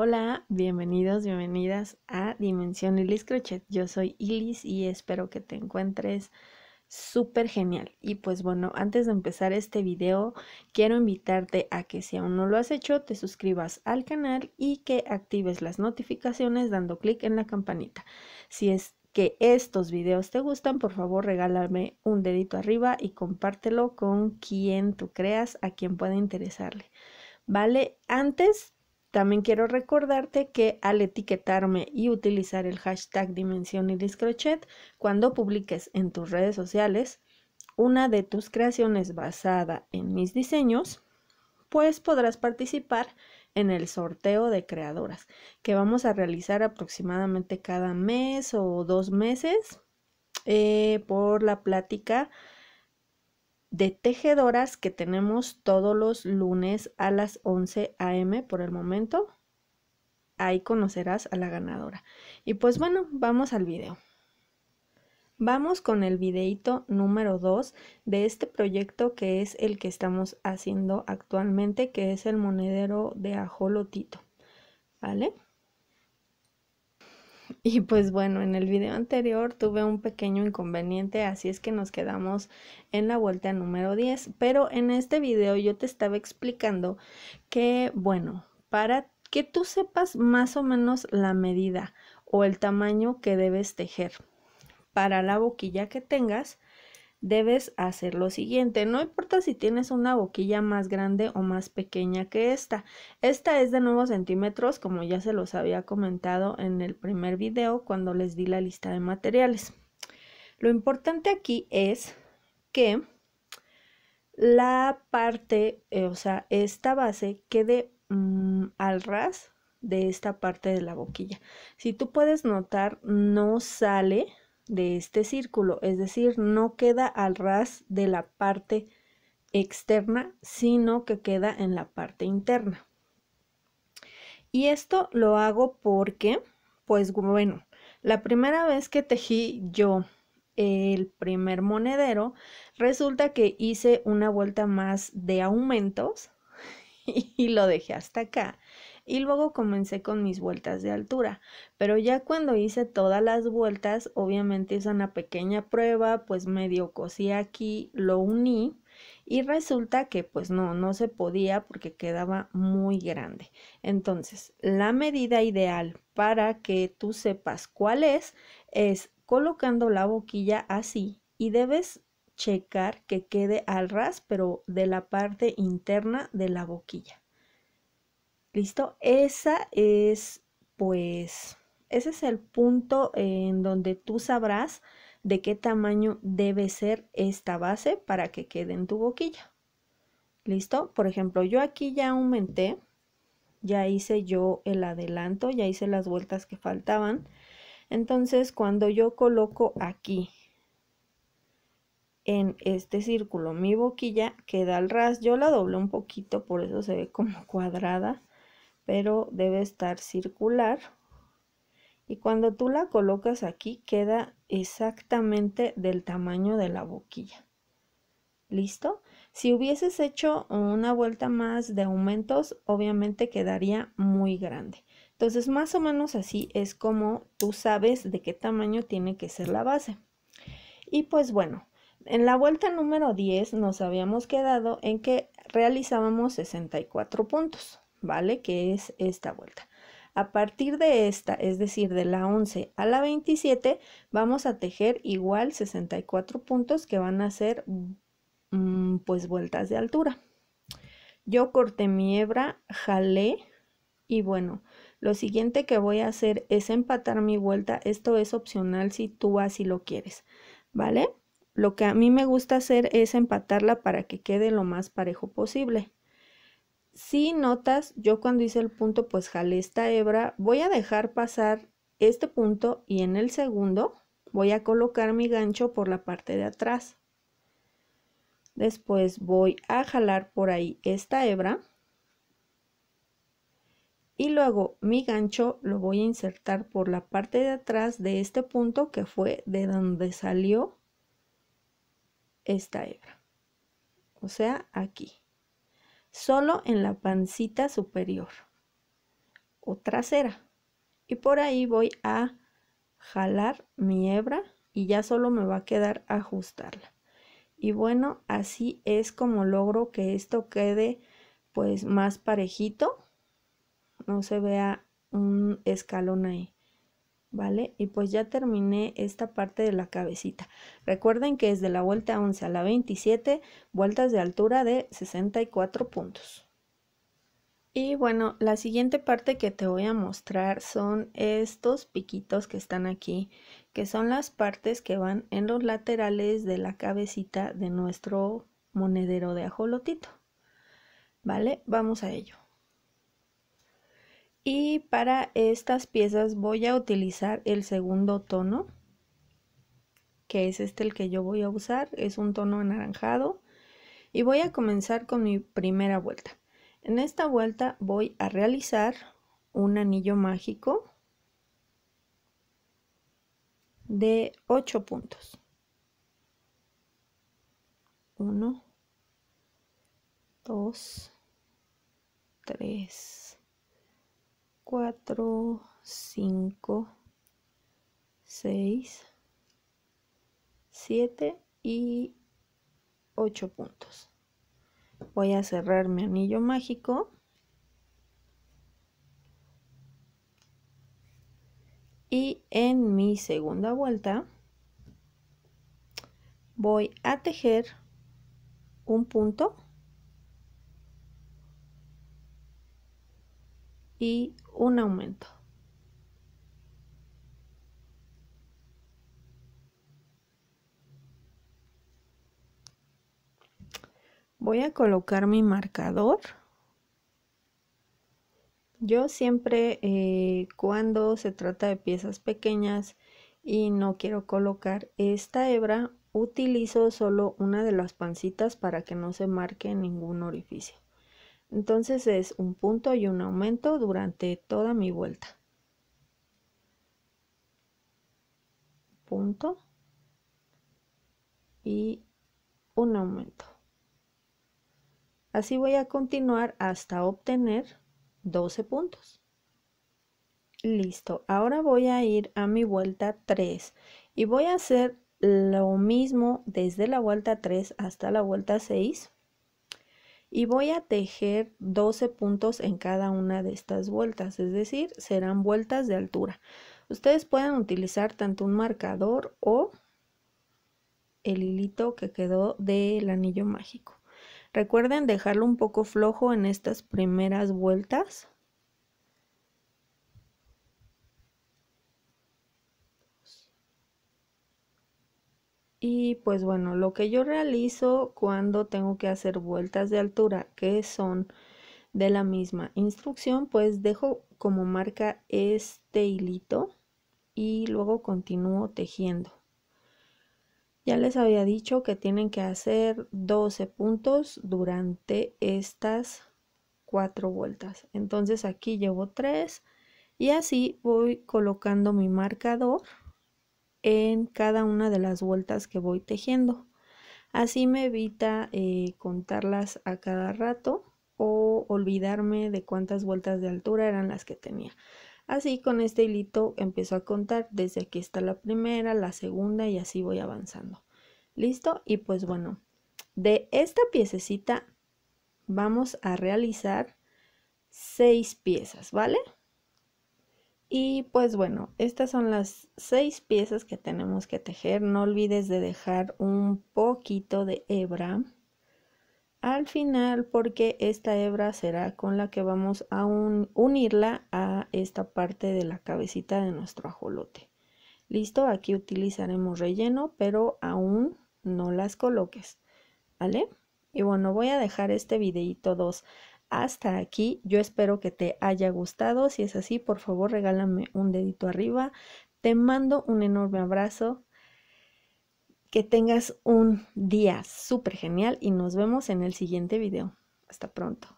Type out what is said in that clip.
Hola, bienvenidos, bienvenidas a Dimensión Ilis Crochet. Yo soy Ilis y espero que te encuentres súper genial. Y pues bueno, antes de empezar este video, quiero invitarte a que si aún no lo has hecho, te suscribas al canal y que actives las notificaciones dando clic en la campanita. Si es que estos videos te gustan, por favor regálame un dedito arriba y compártelo con quien tú creas a quien pueda interesarle. ¿Vale? Antes también quiero recordarte que al etiquetarme y utilizar el hashtag Dimensión Crochet, cuando publiques en tus redes sociales una de tus creaciones basada en mis diseños, pues podrás participar en el sorteo de creadoras que vamos a realizar aproximadamente cada mes o dos meses eh, por la plática de tejedoras que tenemos todos los lunes a las 11 a.m. por el momento. Ahí conocerás a la ganadora. Y pues bueno, vamos al video. Vamos con el videito número 2 de este proyecto que es el que estamos haciendo actualmente, que es el monedero de ajolotito. ¿Vale? Y pues bueno, en el video anterior tuve un pequeño inconveniente, así es que nos quedamos en la vuelta número 10, pero en este video yo te estaba explicando que, bueno, para que tú sepas más o menos la medida o el tamaño que debes tejer para la boquilla que tengas, debes hacer lo siguiente. No importa si tienes una boquilla más grande o más pequeña que esta. Esta es de 9 centímetros, como ya se los había comentado en el primer video cuando les di la lista de materiales. Lo importante aquí es que la parte, eh, o sea, esta base quede mm, al ras de esta parte de la boquilla. Si tú puedes notar, no sale de este círculo, es decir, no queda al ras de la parte externa, sino que queda en la parte interna. Y esto lo hago porque, pues bueno, la primera vez que tejí yo el primer monedero, resulta que hice una vuelta más de aumentos y lo dejé hasta acá y luego comencé con mis vueltas de altura. Pero ya cuando hice todas las vueltas, obviamente hice una pequeña prueba, pues medio cosí aquí, lo uní y resulta que pues no, no se podía porque quedaba muy grande. Entonces, la medida ideal para que tú sepas cuál es es colocando la boquilla así y debes checar que quede al ras, pero de la parte interna de la boquilla. ¿Listo? Esa es, pues, ese es el punto en donde tú sabrás de qué tamaño debe ser esta base para que quede en tu boquilla. ¿Listo? Por ejemplo, yo aquí ya aumenté, ya hice yo el adelanto, ya hice las vueltas que faltaban. Entonces, cuando yo coloco aquí, en este círculo, mi boquilla queda al ras. Yo la doblé un poquito, por eso se ve como cuadrada pero debe estar circular. Y cuando tú la colocas aquí queda exactamente del tamaño de la boquilla. ¿Listo? Si hubieses hecho una vuelta más de aumentos, obviamente quedaría muy grande. Entonces, más o menos así es como tú sabes de qué tamaño tiene que ser la base. Y pues bueno, en la vuelta número 10 nos habíamos quedado en que realizábamos 64 puntos. ¿vale? Que es esta vuelta. A partir de esta, es decir, de la 11 a la 27, vamos a tejer igual 64 puntos que van a ser mm, pues vueltas de altura. Yo corté mi hebra, jalé y bueno, lo siguiente que voy a hacer es empatar mi vuelta. Esto es opcional si tú así lo quieres, ¿vale? Lo que a mí me gusta hacer es empatarla para que quede lo más parejo posible. Si notas, yo cuando hice el punto pues jalé esta hebra, voy a dejar pasar este punto y en el segundo voy a colocar mi gancho por la parte de atrás. Después voy a jalar por ahí esta hebra y luego mi gancho lo voy a insertar por la parte de atrás de este punto que fue de donde salió esta hebra o sea aquí solo en la pancita superior o trasera. Y por ahí voy a jalar mi hebra y ya solo me va a quedar ajustarla. Y bueno, así es como logro que esto quede pues más parejito, no se vea un escalón ahí. ¿vale? Y pues ya terminé esta parte de la cabecita. Recuerden que es de la vuelta 11 a la 27, vueltas de altura de 64 puntos. Y bueno, la siguiente parte que te voy a mostrar son estos piquitos que están aquí, que son las partes que van en los laterales de la cabecita de nuestro monedero de ajolotito. ¿Vale? Vamos a ello. Y para estas piezas voy a utilizar el segundo tono, que es este el que yo voy a usar, es un tono anaranjado. Y voy a comenzar con mi primera vuelta. En esta vuelta voy a realizar un anillo mágico de 8 puntos. 1, 2, 3, 4, 5, 6, 7 y 8 puntos. Voy a cerrar mi anillo mágico. Y en mi segunda vuelta voy a tejer un punto y un aumento. Voy a colocar mi marcador. Yo siempre eh, cuando se trata de piezas pequeñas y no quiero colocar esta hebra, utilizo solo una de las pancitas para que no se marque ningún orificio. Entonces es un punto y un aumento durante toda mi vuelta. Punto y un aumento. Así voy a continuar hasta obtener 12 puntos. Listo, ahora voy a ir a mi vuelta 3 y voy a hacer lo mismo desde la vuelta 3 hasta la vuelta 6 y voy a tejer 12 puntos en cada una de estas vueltas, es decir, serán vueltas de altura. Ustedes pueden utilizar tanto un marcador o el hilito que quedó del anillo mágico. Recuerden dejarlo un poco flojo en estas primeras vueltas Y pues bueno, lo que yo realizo cuando tengo que hacer vueltas de altura, que son de la misma instrucción, pues dejo como marca este hilito y luego continúo tejiendo. Ya les había dicho que tienen que hacer 12 puntos durante estas cuatro vueltas. Entonces aquí llevo 3 y así voy colocando mi marcador en cada una de las vueltas que voy tejiendo. Así me evita eh, contarlas a cada rato o olvidarme de cuántas vueltas de altura eran las que tenía. Así con este hilito empiezo a contar desde aquí está la primera, la segunda y así voy avanzando. ¿Listo? Y pues bueno, de esta piececita vamos a realizar seis piezas, ¿vale? Y pues bueno, estas son las seis piezas que tenemos que tejer. No olvides de dejar un poquito de hebra al final porque esta hebra será con la que vamos a unirla a esta parte de la cabecita de nuestro ajolote. Listo, aquí utilizaremos relleno, pero aún no las coloques, ¿vale? Y bueno, voy a dejar este videito dos hasta aquí. Yo espero que te haya gustado. Si es así, por favor, regálame un dedito arriba. Te mando un enorme abrazo. Que tengas un día súper genial y nos vemos en el siguiente video. Hasta pronto.